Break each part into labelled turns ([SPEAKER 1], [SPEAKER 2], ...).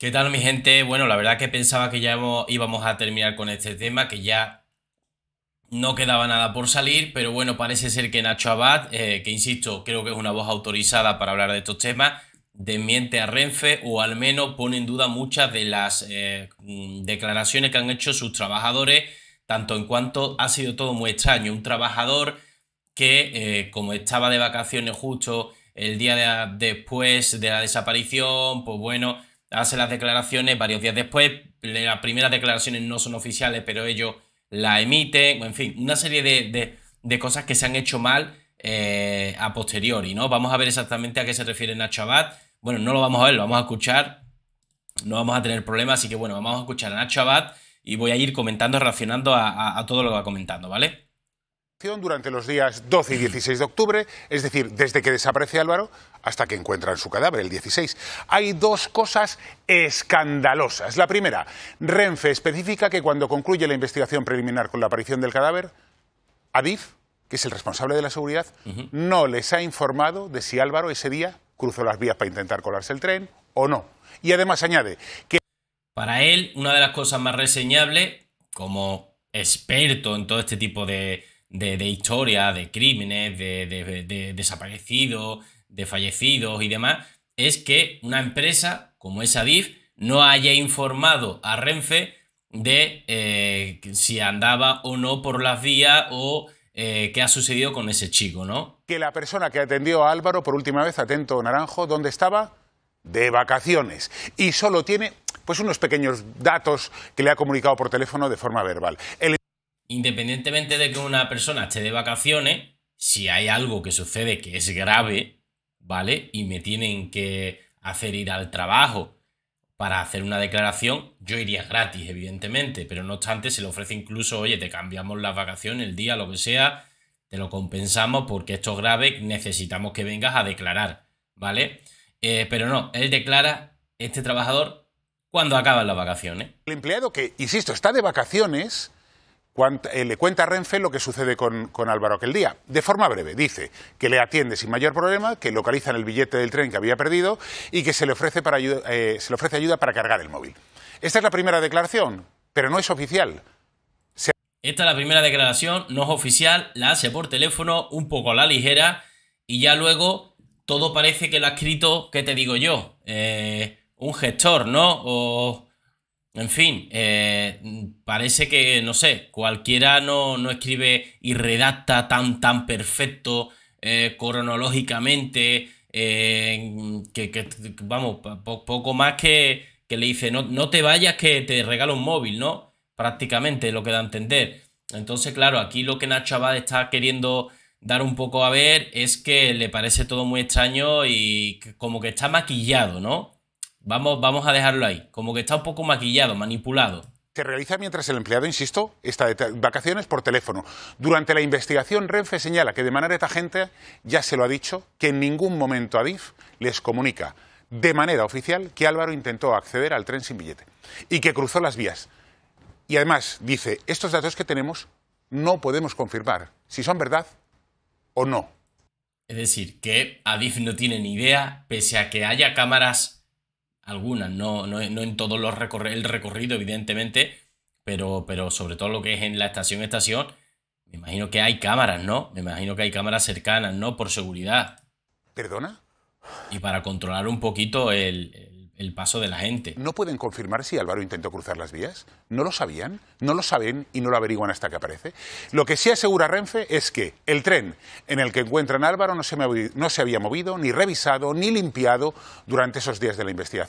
[SPEAKER 1] ¿Qué tal mi gente? Bueno, la verdad que pensaba que ya íbamos a terminar con este tema, que ya no quedaba nada por salir, pero bueno, parece ser que Nacho Abad, eh, que insisto, creo que es una voz autorizada para hablar de estos temas, desmiente a Renfe o al menos pone en duda muchas de las eh, mm, declaraciones que han hecho sus trabajadores, tanto en cuanto ha sido todo muy extraño. Un trabajador que, eh, como estaba de vacaciones justo el día después de la desaparición, pues bueno hace las declaraciones varios días después, las primeras declaraciones no son oficiales, pero ellos la emiten, en fin, una serie de, cosas que se han hecho mal eh, a posteriori, ¿no? Vamos a ver exactamente a qué se refiere Nacho Abad. Bueno, no lo vamos a ver, lo vamos a escuchar, no vamos a tener problemas, así que bueno, vamos a escuchar a Nacho Abad y voy a ir comentando, reaccionando a todo lo que va comentando, ¿vale?
[SPEAKER 2] durante los días 12 y 16 de octubre, es decir, desde que desaparece Álvaro hasta que encuentran su cadáver el 16. Hay dos cosas escandalosas. La primera, Renfe especifica que cuando concluye la investigación preliminar con la aparición del cadáver, Adif, que es el responsable de la seguridad, no les ha informado de si Álvaro ese día cruzó las vías para intentar colarse el tren o no. Y además añade que...
[SPEAKER 1] Para él, una de las cosas más reseñables, como experto en todo este tipo de, de, historia, de crímenes, de, desaparecidos, de fallecidos y demás, es que una empresa como esa DIF no haya informado a Renfe de eh, si andaba o no por las vías o eh, qué ha sucedido con ese chico, ¿no?
[SPEAKER 2] Que la persona que atendió a Álvaro por última vez, atento Naranjo, ¿dónde estaba? De vacaciones. Y solo tiene pues unos pequeños datos que le ha comunicado por teléfono de forma verbal
[SPEAKER 1] independientemente de que una persona esté de vacaciones, si hay algo que sucede que es grave, ¿vale? Y me tienen que hacer ir al trabajo para hacer una declaración, yo iría gratis, evidentemente, pero no obstante se le ofrece incluso, oye, te cambiamos la vacación, el día, lo que sea, te lo compensamos porque esto es grave, necesitamos que vengas a declarar, ¿vale? Eh, pero no, él declara, este trabajador, cuando acaban las vacaciones.
[SPEAKER 2] El empleado que, insisto, está de vacaciones, eh, le cuenta a Renfe lo que sucede con, Álvaro aquel día. De forma breve, dice que le atiende sin mayor problema, que localizan el billete del tren que había perdido y que se le ofrece, eh, ayuda, para cargar el móvil. Esta es la primera declaración, pero no es oficial.
[SPEAKER 1] Esta es la primera declaración, no es oficial, la hace por teléfono, un poco a la ligera, y ya luego todo parece que lo ha escrito, ¿qué te digo yo? Eh, un gestor, ¿no? O en fin, eh, parece que, no sé, cualquiera no, no, escribe y redacta tan, tan perfecto eh, cronológicamente, eh, que, vamos, poco más que, que le dice, no, no, te vayas que te regalo un móvil, ¿no? Prácticamente lo que da a entender. Entonces, claro, aquí lo que Nacho Abad está queriendo dar un poco a ver es que le parece todo muy extraño y como que está maquillado, ¿no? Vamos, vamos a dejarlo ahí. Como que está un poco maquillado, manipulado
[SPEAKER 2] se realiza mientras el empleado, insisto, está de vacaciones por teléfono. Durante la investigación, Renfe señala que de manera gente ya se lo ha dicho, que en ningún momento Adif les comunica de manera oficial que Álvaro intentó acceder al tren sin billete y que cruzó las vías. Y además dice, estos datos que tenemos no podemos confirmar si son verdad o no.
[SPEAKER 1] Es decir, que Adif no tiene ni idea, pese a que haya cámaras algunas, no, no, en todo los el recorrido, evidentemente, pero, pero sobre todo lo que es en la estación, estación, me imagino que hay cámaras, ¿no? Me imagino que hay cámaras cercanas,
[SPEAKER 2] ¿no? Por seguridad. ¿Perdona? Y para controlar un poquito el, paso de la gente. ¿No pueden confirmar si Álvaro intentó cruzar las vías? ¿No lo sabían? ¿No lo saben y no lo averiguan hasta que aparece? Lo que sí asegura Renfe es que el tren en el que encuentran Álvaro no se, no se había movido, ni revisado, ni limpiado durante esos días de la investigación.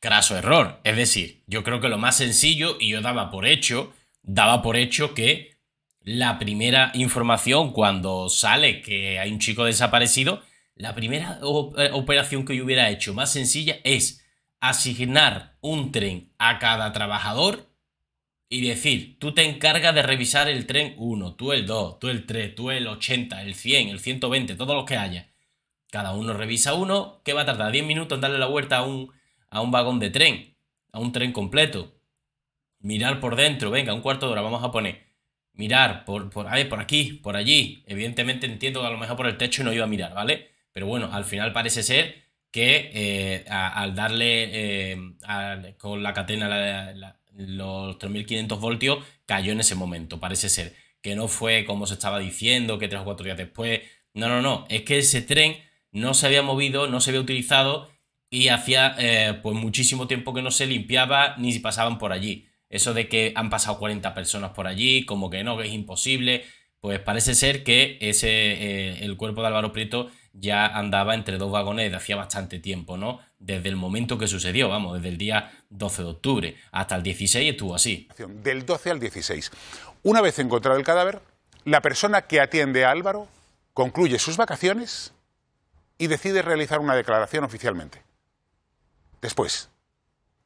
[SPEAKER 1] Craso error. Es decir, yo creo que lo más sencillo, y yo daba por hecho, daba por hecho que la primera información cuando sale que hay un chico desaparecido, la primera eh, operación que yo hubiera hecho más sencilla es asignar un tren a cada trabajador y decir, tú te encargas de revisar el tren 1, tú el 2, tú el 3, tú el 80, el 100, el 120, todos los que haya. Cada uno revisa uno, que va a tardar 10 minutos en darle la vuelta a un, a un vagón de tren, a un tren completo. Mirar por dentro, venga, un cuarto de hora, vamos a poner. Mirar por, por, por aquí, por allí. Evidentemente entiendo que a lo mejor por el techo no iba a mirar, ¿vale? Pero bueno, al final parece ser que eh, al darle eh, con la catena los 3.500 voltios cayó en ese momento, parece ser. Que no fue como se estaba diciendo, que tres o cuatro días después. No, no, no. Es que ese tren no se había movido, no se había utilizado y hacía eh, pues muchísimo tiempo que no se limpiaba ni si pasaban por allí. Eso de que han pasado 40 personas por allí, como que no, que es imposible, pues parece ser que ese, eh, el cuerpo de Álvaro Prieto ya andaba entre dos vagones desde hacía bastante tiempo, ¿no? Desde el momento que sucedió, vamos, desde el día 12 de octubre hasta el 16 estuvo así.
[SPEAKER 2] Del 12 al 16. Una vez encontrado el cadáver, la persona que atiende a Álvaro concluye sus vacaciones y decide realizar una declaración oficialmente después,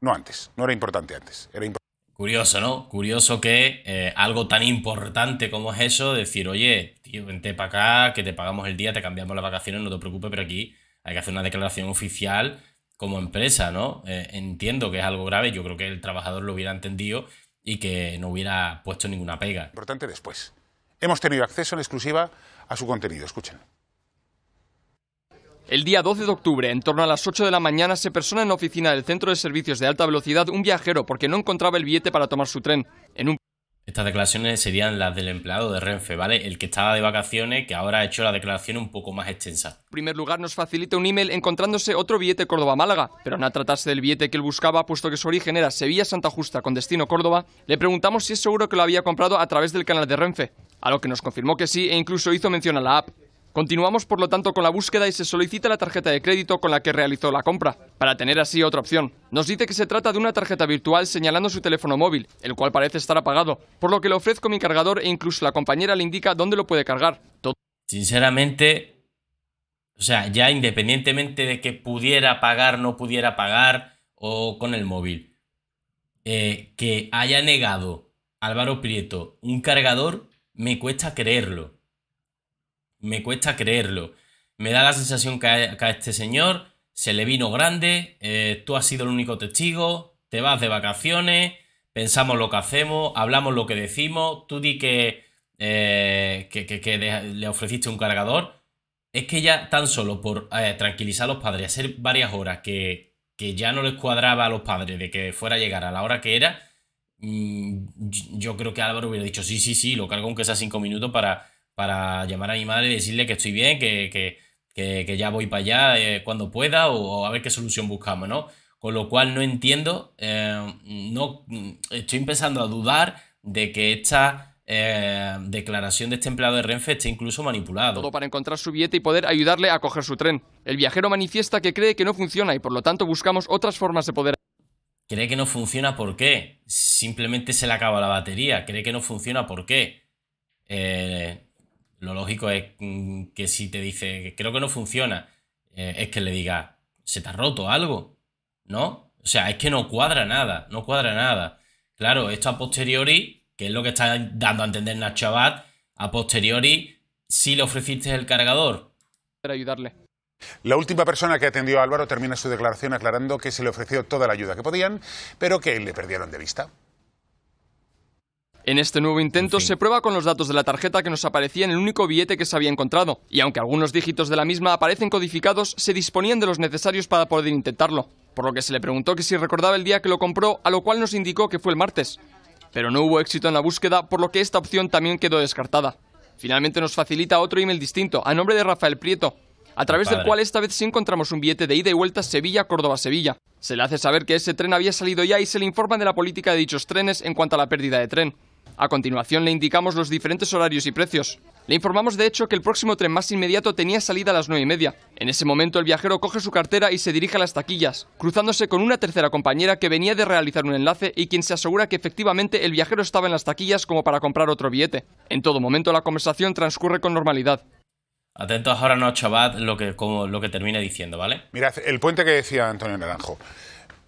[SPEAKER 2] no antes, no era importante antes, era
[SPEAKER 1] Curioso, ¿no? Curioso que eh, algo tan importante como es eso, decir, oye, tío, vente para acá, que te pagamos el día, te cambiamos las vacaciones, no te preocupes, pero aquí hay que hacer una declaración oficial como empresa, ¿no? Eh, entiendo que es algo grave, yo creo que el trabajador lo hubiera entendido y que no
[SPEAKER 2] hubiera puesto ninguna pega. Importante después. Hemos tenido acceso en exclusiva a su contenido, escuchen. El día 12 de octubre, en torno a las 8 de la mañana, se persona en
[SPEAKER 3] la oficina del Centro de Servicios de Alta Velocidad un viajero porque no encontraba el billete para tomar su tren. En un
[SPEAKER 1] estas declaraciones serían las del empleado de Renfe, ¿vale? El que estaba de vacaciones, que ahora ha hecho la declaración un poco más extensa.
[SPEAKER 3] En primer lugar, nos facilita un email encontrándose otro billete Córdoba-Málaga, pero no tratarse del billete que él buscaba, puesto que su origen era Sevilla-Santa Justa con destino Córdoba, le preguntamos si es seguro que lo había comprado a través del canal de Renfe, a lo que nos confirmó que sí e incluso hizo mención a la app. Continuamos, por lo tanto, con la búsqueda y se solicita la tarjeta de crédito con la que realizó la compra, para tener así otra opción. Nos dice que se trata de una tarjeta virtual señalando su teléfono móvil, el cual parece estar apagado, por lo que le ofrezco mi cargador e incluso la compañera le indica dónde lo puede cargar. Sinceramente,
[SPEAKER 1] o sea, ya independientemente de que pudiera pagar, no pudiera pagar o con el móvil, eh, que haya negado Álvaro Prieto un cargador, me cuesta creerlo me cuesta creerlo. Me da la sensación que a, este señor se le vino grande, eh, tú has sido el único testigo, te vas de vacaciones, pensamos lo que hacemos, hablamos lo que decimos, tú di que, eh, que, le ofreciste un cargador. Es que ya tan solo por eh, tranquilizar a los padres, hacer varias horas que, ya no les cuadraba a los padres de que fuera a llegar a la hora que era, mm, yo creo que Álvaro hubiera dicho, sí, sí, sí, lo cargo aunque sea cinco minutos para para llamar a mi madre y decirle que estoy bien, que, que, que, ya voy para allá eh, cuando pueda o, a ver qué solución buscamos, ¿no? Con lo cual no entiendo, eh, no, mm, estoy empezando a dudar de que esta... Eh, declaración de este empleado de Renfe esté incluso manipulado. Todo para encontrar
[SPEAKER 3] su billete y poder ayudarle a coger su tren. El viajero manifiesta que cree que no funciona y por lo tanto buscamos
[SPEAKER 1] otras formas de poder... Cree que no funciona ¿por qué? Simplemente se le acaba la batería. Cree que no funciona ¿por qué? Eh, lo lógico es mm, que si te dice, creo que no funciona, eh, es que le diga, se te ha roto algo, ¿no? O sea, es que no cuadra nada, no cuadra nada. Claro, esto a posteriori, que es lo que está dando a entender Nacho Abad, a posteriori, si le ofreciste el cargador.
[SPEAKER 2] Para ayudarle. La última persona que atendió a Álvaro termina su declaración aclarando que se le ofreció toda la ayuda que podían, pero que le perdieron de vista.
[SPEAKER 3] En este nuevo intento se prueba con los datos de la tarjeta que nos aparecía en el único billete que se había encontrado, y aunque algunos dígitos de la misma aparecen codificados, se disponían de los necesarios para poder intentarlo, por lo que se le preguntó que si recordaba el día que lo compró, a lo cual nos indicó que fue el martes. Pero no hubo éxito en la búsqueda, por lo que esta opción también quedó descartada. Finalmente nos facilita otro email distinto, a nombre de Rafael Prieto, a través del cual esta vez sí encontramos un billete de ida y vuelta Sevilla-Córdoba-Sevilla. Se le hace saber que ese tren había salido ya y se le informa de la política de dichos trenes en cuanto a la pérdida de tren. A continuación le indicamos los diferentes horarios y precios. Le informamos de hecho que el próximo tren más inmediato tenía salida a las 9 y media. En ese momento el viajero coge su cartera y se dirige a las taquillas, cruzándose con una tercera compañera que venía de realizar un enlace y quien se asegura que efectivamente el viajero estaba en las taquillas como para comprar otro billete. En todo momento la conversación transcurre con normalidad.
[SPEAKER 1] Atentos ahora no, chaval, lo que, como, lo que termina diciendo, ¿vale?
[SPEAKER 2] Mirad, el puente que decía Antonio Naranjo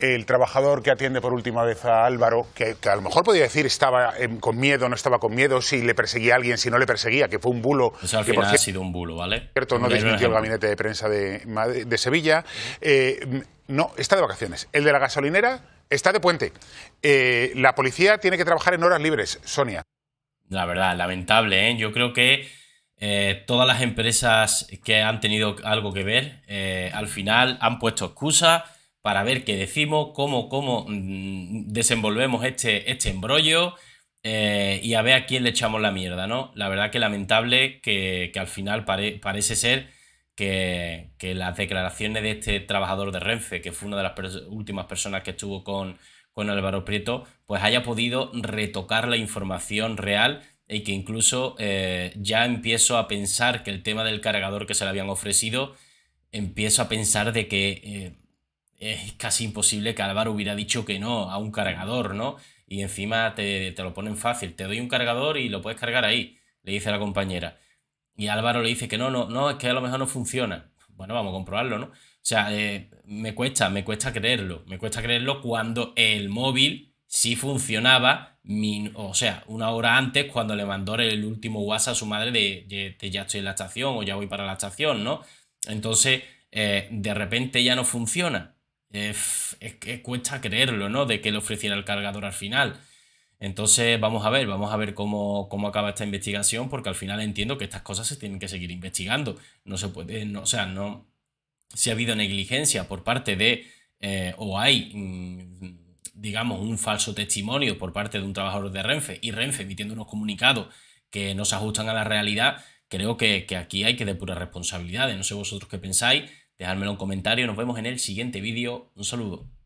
[SPEAKER 2] el trabajador que atiende por última vez a Álvaro, que, a lo mejor podía decir estaba con miedo, no estaba con miedo, si le perseguía a alguien, si no le perseguía, que fue un bulo. ha
[SPEAKER 1] sido un bulo, ¿vale?
[SPEAKER 2] Cierto, no desmintió el gabinete de prensa de, Sevilla. Eh, no, está de vacaciones. El de la gasolinera está de puente. Eh, la policía tiene que trabajar en horas libres, Sonia.
[SPEAKER 1] La verdad, lamentable, ¿eh? Yo creo que eh, todas las empresas que han tenido algo que ver, al final han puesto excusas para ver qué decimos, cómo, cómo mm, desenvolvemos este, este embrollo eh, y a ver a quién le echamos la mierda, ¿no? La verdad que lamentable que, al final parece ser que, las declaraciones de este trabajador de Renfe, que fue una de las últimas personas que estuvo con, con Álvaro Prieto, pues haya podido retocar la información real y que incluso eh, ya empiezo a pensar que el tema del cargador que se le habían ofrecido, empiezo a pensar de que... Eh, es casi imposible que Álvaro hubiera dicho que no a un cargador, ¿no? Y encima te, lo ponen fácil, te doy un cargador y lo puedes cargar ahí, le dice la compañera. Y Álvaro le dice que no, no, no, es que a lo mejor no funciona. Bueno, vamos a comprobarlo, ¿no? O sea, eh, me cuesta, me cuesta creerlo, me cuesta creerlo cuando el móvil sí funcionaba, o sea, una hora antes cuando le mandó el último WhatsApp a su madre de, ya estoy en la estación o ya voy para la estación, ¿no? Entonces, eh, de repente ya no funciona es cuesta creerlo, ¿no? De que le ofreciera el cargador al final. Entonces, vamos a ver, vamos a ver cómo, acaba esta investigación, porque al final entiendo que estas cosas se tienen que seguir investigando. No se puede, o sea, no. Si ha habido negligencia por parte de, eh, o hay, mm, digamos, un falso testimonio por parte de un trabajador de Renfe y Renfe emitiendo unos comunicados que no se ajustan a la realidad, creo que, que aquí hay que depurar responsabilidades. No sé vosotros qué pensáis Déjame en un comentario. Nos vemos en el siguiente vídeo. Un saludo.